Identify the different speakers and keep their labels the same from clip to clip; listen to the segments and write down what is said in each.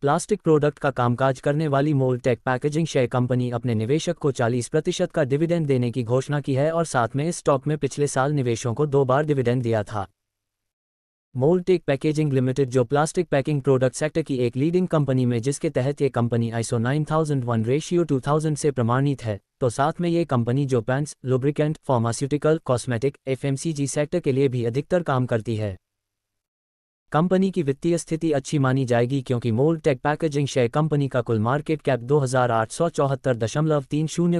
Speaker 1: plastic product का कामकाज करने वाली मोलटेक पैकेजिंग शेयर कंपनी अपने निवेशक को 40 प्रतिशत का डिविडेंड देने की घोषणा की है और साथ में इस स्टॉक में पिछले साल निवेशों को दो बार डिविडेंड दिया था मोलटेक पैकेजिंग लिमिटेड जो प्लास्टिक पैकिंग प्रोडक्ट सेक्टर की एक लीडिंग कंपनी में जिसके तहत ये कंपनी आइसो 9001 रेशियो 2000 से प्रमाणित है तो साथ में ये कंपनी जो paints lubricant pharmaceutical cosmetic FMCG sector के लिए भी अधिकतर काम करती है कंपनी की वित्तीय स्थिति अच्छी मानी जाएगी क्योंकि Mold Tek packaging share company का कुल मार्केट कैप दो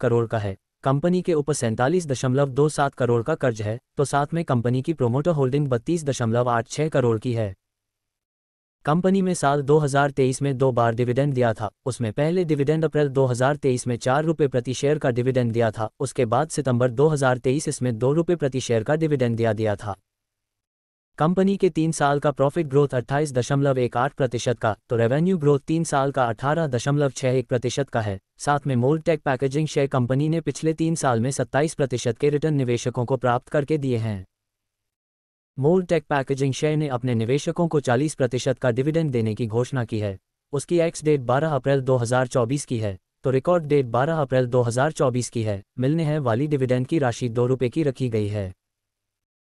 Speaker 1: करोड़ का है कंपनी के ऊपर सैंतालीस दशमलव दो सात करोड़ का कर्ज है तो साथ में कंपनी की प्रोमोटर होल्डिंग बत्तीस दशमलव आठ करोड़ की है कंपनी में साल 2023 में दो बार डिविडेंड दिया था उसमें पहले डिविडेंड अप्रैल 2023 में चार रुपये प्रति शेयर का डिविडेंड दिया था उसके बाद सितंबर 2023 इसमें दो रुपये प्रति शेयर का डिविडेंड दिया दिया था कंपनी के तीन साल का प्रॉफिट ग्रोथ अट्ठाईस दशमलव एक आठ प्रतिशत का तो रेवेन्यू ग्रोथ तीन साल का अठारह दशमलव छह एक प्रतिशत का है साथ में Moldtek tech packaging share company ने पिछले तीन साल में सत्ताईस प्रतिशत के रिटर्न निवेशकों को प्राप्त करके दिए हैं मोलटेक टेक पैकेजिंग शेयर ने अपने निवेशकों को चालीस प्रतिशत का डिविडेंड देने की घोषणा की है उसकी एक्स डेट बारह अप्रैल 2024 की है तो रिकॉर्ड डेट 12 अप्रैल 2024 की है मिलने हैं वाली डिविडेंड की राशि दो रुपये की रखी गई है